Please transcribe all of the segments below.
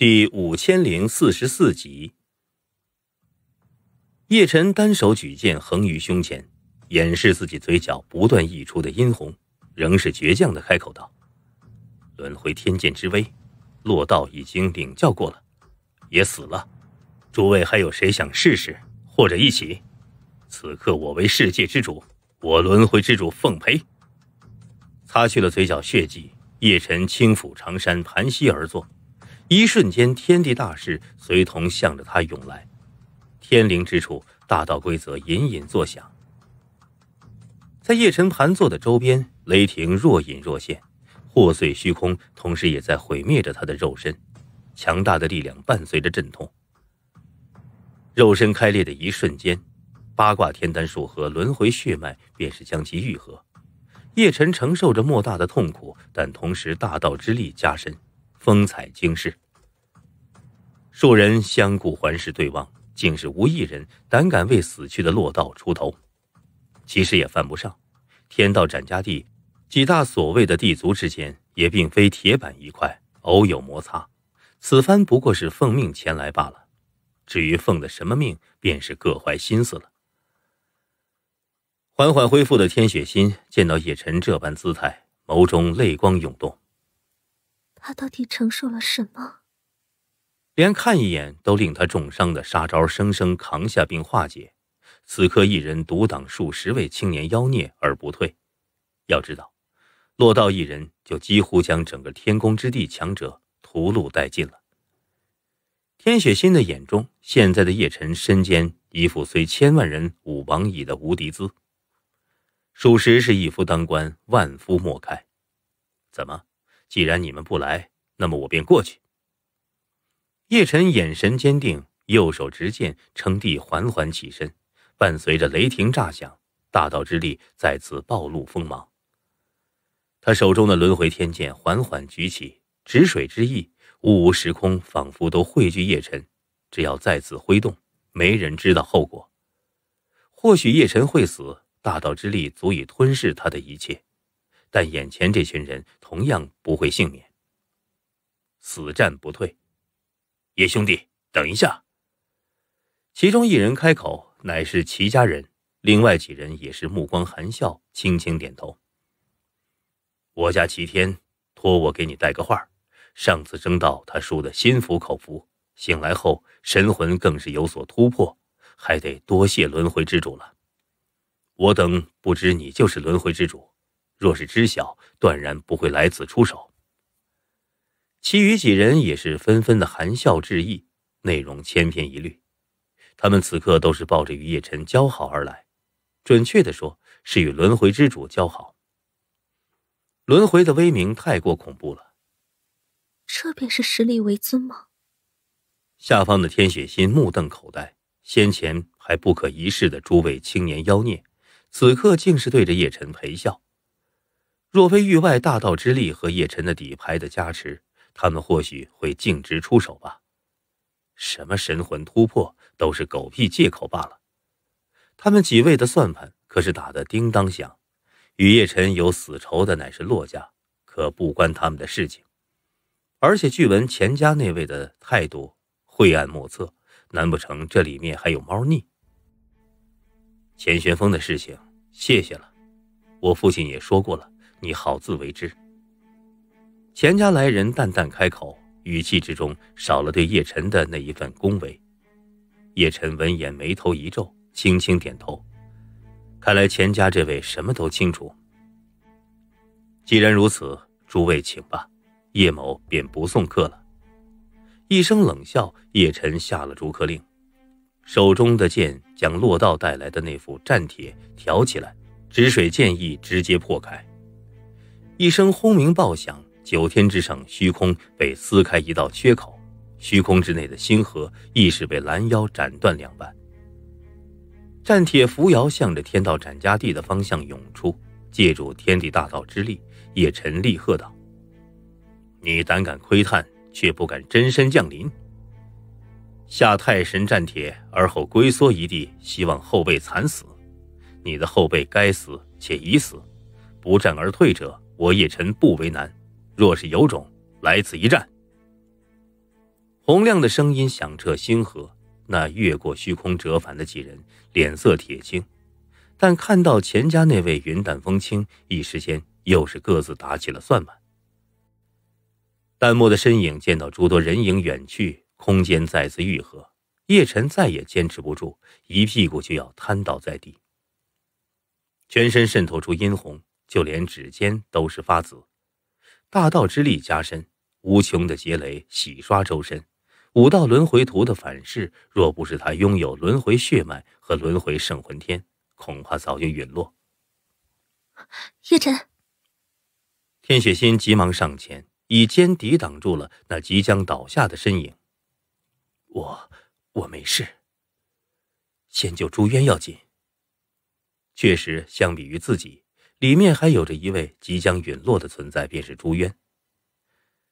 第五千零四十四集，叶晨单手举剑横于胸前，掩饰自己嘴角不断溢出的殷红，仍是倔强的开口道：“轮回天剑之威，洛道已经领教过了，也死了。诸位还有谁想试试，或者一起？此刻我为世界之主，我轮回之主奉陪。”擦去了嘴角血迹，叶晨轻抚长衫，盘膝而坐。一瞬间，天地大势随同向着他涌来，天灵之处，大道规则隐隐作响。在叶辰盘坐的周边，雷霆若隐若现，破碎虚空，同时也在毁灭着他的肉身。强大的力量伴随着阵痛，肉身开裂的一瞬间，八卦天丹术和轮回血脉便是将其愈合。叶辰承受着莫大的痛苦，但同时大道之力加深。风采惊世，数人相顾环视，对望，竟是无一人胆敢为死去的洛道出头。其实也犯不上，天道斩家地，几大所谓的地族之间也并非铁板一块，偶有摩擦。此番不过是奉命前来罢了，至于奉的什么命，便是各怀心思了。缓缓恢复的天雪心见到叶辰这般姿态，眸中泪光涌动。他到底承受了什么？连看一眼都令他重伤的杀招，生生扛下并化解。此刻一人独挡数十位青年妖孽而不退，要知道，落到一人就几乎将整个天宫之地强者屠戮殆尽了。天雪心的眼中，现在的叶辰身兼一副虽千万人吾往矣的无敌姿，属实是一夫当关万夫莫开。怎么？既然你们不来，那么我便过去。叶晨眼神坚定，右手执剑，撑地缓缓起身，伴随着雷霆炸响，大道之力再次暴露锋芒。他手中的轮回天剑缓缓举起，止水之意，无无时空仿佛都汇聚叶晨。只要再次挥动，没人知道后果。或许叶晨会死，大道之力足以吞噬他的一切。但眼前这群人同样不会幸免。死战不退，叶兄弟，等一下。其中一人开口，乃是齐家人，另外几人也是目光含笑，轻轻点头。我家齐天托我给你带个话儿，上次争道他输得心服口服，醒来后神魂更是有所突破，还得多谢轮回之主了。我等不知你就是轮回之主。若是知晓，断然不会来此出手。其余几人也是纷纷的含笑致意，内容千篇一律。他们此刻都是抱着与叶辰交好而来，准确的说，是与轮回之主交好。轮回的威名太过恐怖了。这便是实力为尊吗？下方的天雪心目瞪口呆，先前还不可一世的诸位青年妖孽，此刻竟是对着叶辰陪笑。若非域外大道之力和叶辰的底牌的加持，他们或许会径直出手吧。什么神魂突破，都是狗屁借口罢了。他们几位的算盘可是打得叮当响。与叶辰有死仇的乃是洛家，可不关他们的事情。而且据闻钱家那位的态度晦暗莫测，难不成这里面还有猫腻？钱玄风的事情，谢谢了。我父亲也说过了。你好自为之。钱家来人淡淡开口，语气之中少了对叶晨的那一份恭维。叶晨闻言眉头一皱，轻轻点头。看来钱家这位什么都清楚。既然如此，诸位请吧，叶某便不送客了。一声冷笑，叶晨下了逐客令，手中的剑将洛道带来的那副战帖挑起来，止水剑意直接破开。一声轰鸣爆响，九天之上虚空被撕开一道缺口，虚空之内的星河亦是被拦腰斩断两半。战铁扶摇向着天道斩家地的方向涌出，借助天地大道之力，叶辰厉喝道：“你胆敢窥探，却不敢真身降临，下太神战铁，而后龟缩一地，希望后辈惨死。你的后辈该死，且已死，不战而退者。”我叶晨不为难，若是有种来此一战。洪亮的声音响彻星河，那越过虚空折返的几人脸色铁青，但看到钱家那位云淡风轻，一时间又是各自打起了算盘。淡漠的身影见到诸多人影远去，空间再次愈合，叶晨再也坚持不住，一屁股就要瘫倒在地，全身渗透出殷红。就连指尖都是发紫，大道之力加深，无穷的劫雷洗刷周身，五道轮回图的反噬，若不是他拥有轮回血脉和轮回圣魂天，恐怕早就陨落。叶辰，天雪心急忙上前，以肩抵挡住了那即将倒下的身影。我，我没事。先救朱渊要紧。确实，相比于自己。里面还有着一位即将陨落的存在，便是朱渊。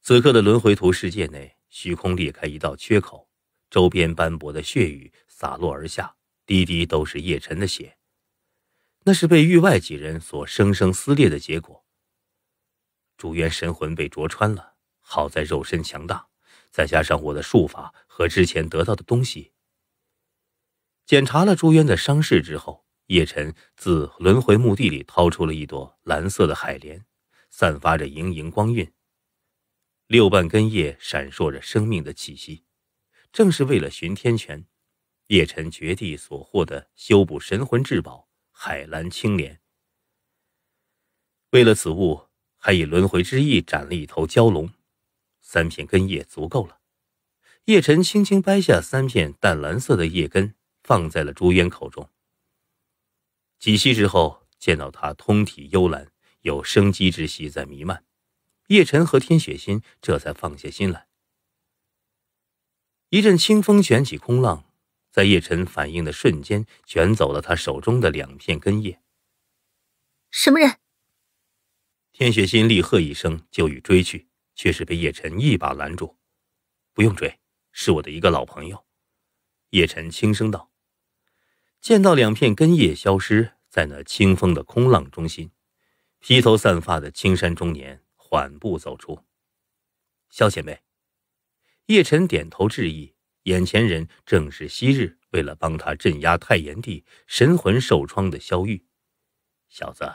此刻的轮回图世界内，虚空裂开一道缺口，周边斑驳的血雨洒落而下，滴滴都是叶辰的血。那是被域外几人所生生撕裂的结果。朱渊神魂被灼穿了，好在肉身强大，再加上我的术法和之前得到的东西，检查了朱渊的伤势之后。叶晨自轮回墓地里掏出了一朵蓝色的海莲，散发着莹莹光晕。六瓣根叶闪烁着生命的气息，正是为了寻天泉，叶晨掘地所获的修补神魂至宝海蓝青莲。为了此物，还以轮回之翼斩了一头蛟龙，三片根叶足够了。叶晨轻轻掰下三片淡蓝色的叶根，放在了朱渊口中。几息之后，见到他通体幽蓝，有生机之息在弥漫，叶晨和天雪心这才放下心来。一阵清风卷起空浪，在叶晨反应的瞬间，卷走了他手中的两片根叶。什么人？天雪心厉喝一声，就欲追去，却是被叶晨一把拦住。“不用追，是我的一个老朋友。”叶晨轻声道。见到两片根叶消失在那清风的空浪中心，披头散发的青衫中年缓步走出。萧前辈，叶辰点头致意。眼前人正是昔日为了帮他镇压太炎帝，神魂受创的萧玉。小子，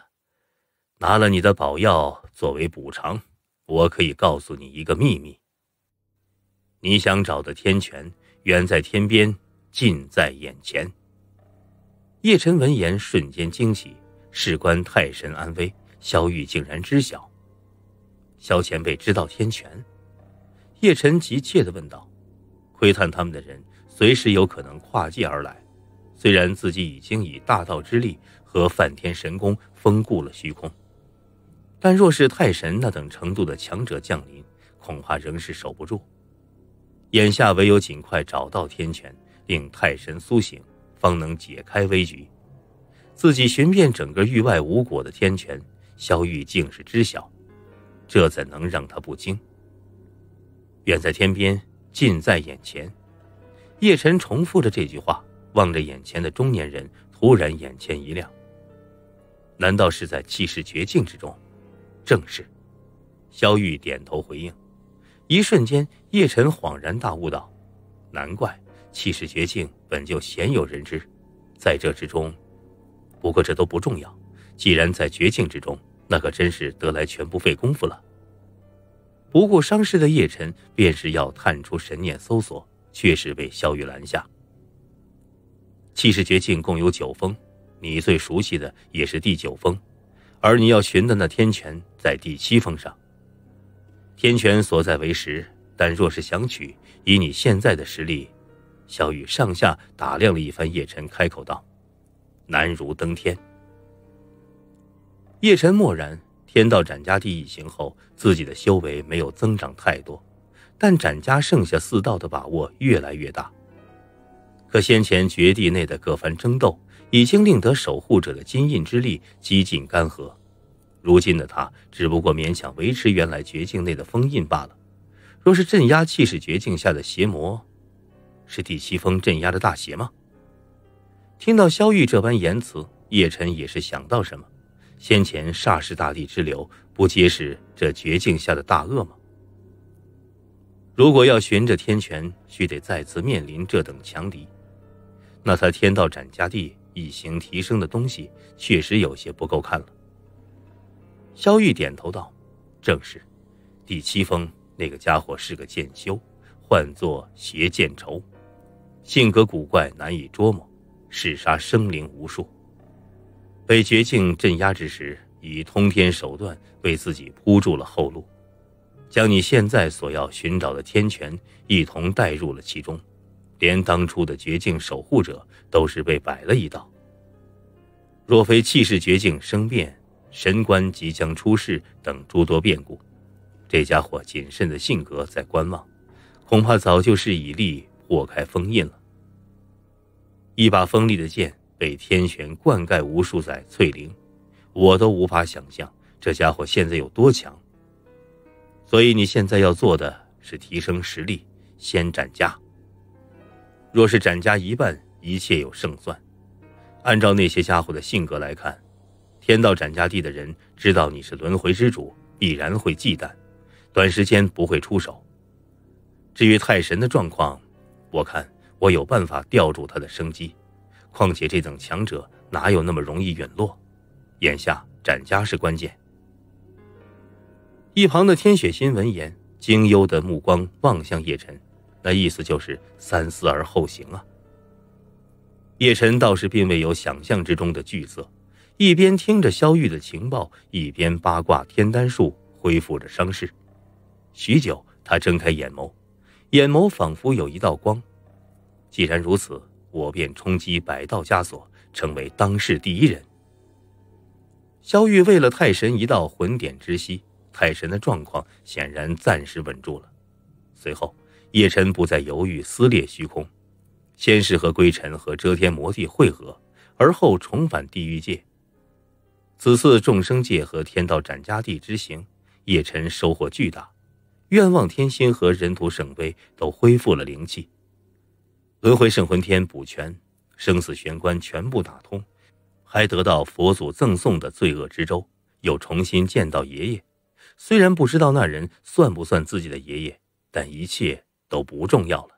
拿了你的宝药作为补偿，我可以告诉你一个秘密。你想找的天泉，远在天边，近在眼前。叶辰闻言，瞬间惊喜。事关太神安危，萧玉竟然知晓。萧前辈知道天权？叶辰急切的问道。窥探他们的人，随时有可能跨界而来。虽然自己已经以大道之力和梵天神功封固了虚空，但若是太神那等程度的强者降临，恐怕仍是守不住。眼下唯有尽快找到天权，令太神苏醒。方能解开危局，自己寻遍整个域外无果的天权，萧玉竟是知晓，这怎能让他不惊？远在天边，近在眼前。叶晨重复着这句话，望着眼前的中年人，突然眼前一亮。难道是在气势绝境之中？正是，萧玉点头回应。一瞬间，叶晨恍然大悟道：“难怪。”气势绝境本就鲜有人知，在这之中，不过这都不重要。既然在绝境之中，那可真是得来全不费工夫了。不顾伤势的叶辰便是要探出神念搜索，却是被萧玉拦下。气势绝境共有九峰，你最熟悉的也是第九峰，而你要寻的那天泉在第七峰上。天泉所在为实，但若是想取，以你现在的实力。小雨上下打量了一番叶晨，开口道：“难如登天。”叶晨默然。天道斩家地一行后，自己的修为没有增长太多，但斩家剩下四道的把握越来越大。可先前绝地内的各番争斗，已经令得守护者的金印之力几近干涸。如今的他，只不过勉强维持原来绝境内的封印罢了。若是镇压气势绝境下的邪魔，是第七峰镇压的大邪吗？听到萧玉这般言辞，叶辰也是想到什么。先前煞是大地之流，不皆是这绝境下的大恶吗？如果要寻着天权，须得再次面临这等强敌，那他天道斩家地以行提升的东西，确实有些不够看了。萧玉点头道：“正是，第七峰那个家伙是个剑修，唤作邪剑仇。”性格古怪，难以捉摸，嗜杀生灵无数。被绝境镇压之时，以通天手段为自己铺住了后路，将你现在所要寻找的天权一同带入了其中，连当初的绝境守护者都是被摆了一道。若非气势绝境生变，神官即将出世等诸多变故，这家伙谨慎的性格在观望，恐怕早就是以利破开封印了，一把锋利的剑被天玄灌溉无数载翠灵，我都无法想象这家伙现在有多强。所以你现在要做的是提升实力，先斩家。若是斩家一半，一切有胜算。按照那些家伙的性格来看，天道斩家地的人知道你是轮回之主，必然会忌惮，短时间不会出手。至于太神的状况，我看我有办法吊住他的生机，况且这等强者哪有那么容易陨落？眼下斩家是关键。一旁的天雪心闻言，惊忧的目光望向叶辰，那意思就是三思而后行啊。叶辰倒是并未有想象之中的惧色，一边听着萧玉的情报，一边八卦天丹术恢复着伤势。许久，他睁开眼眸。眼眸仿佛有一道光，既然如此，我便冲击百道枷锁，成为当世第一人。萧玉为了太神一道魂点之息，太神的状况显然暂时稳住了。随后，叶辰不再犹豫，撕裂虚空，先是和归尘和遮天魔帝汇合，而后重返地狱界。此次众生界和天道斩家地之行，叶辰收获巨大。愿望天心和人屠圣杯都恢复了灵气，轮回圣魂天补全，生死玄关全部打通，还得到佛祖赠送的罪恶之舟，又重新见到爷爷。虽然不知道那人算不算自己的爷爷，但一切都不重要了。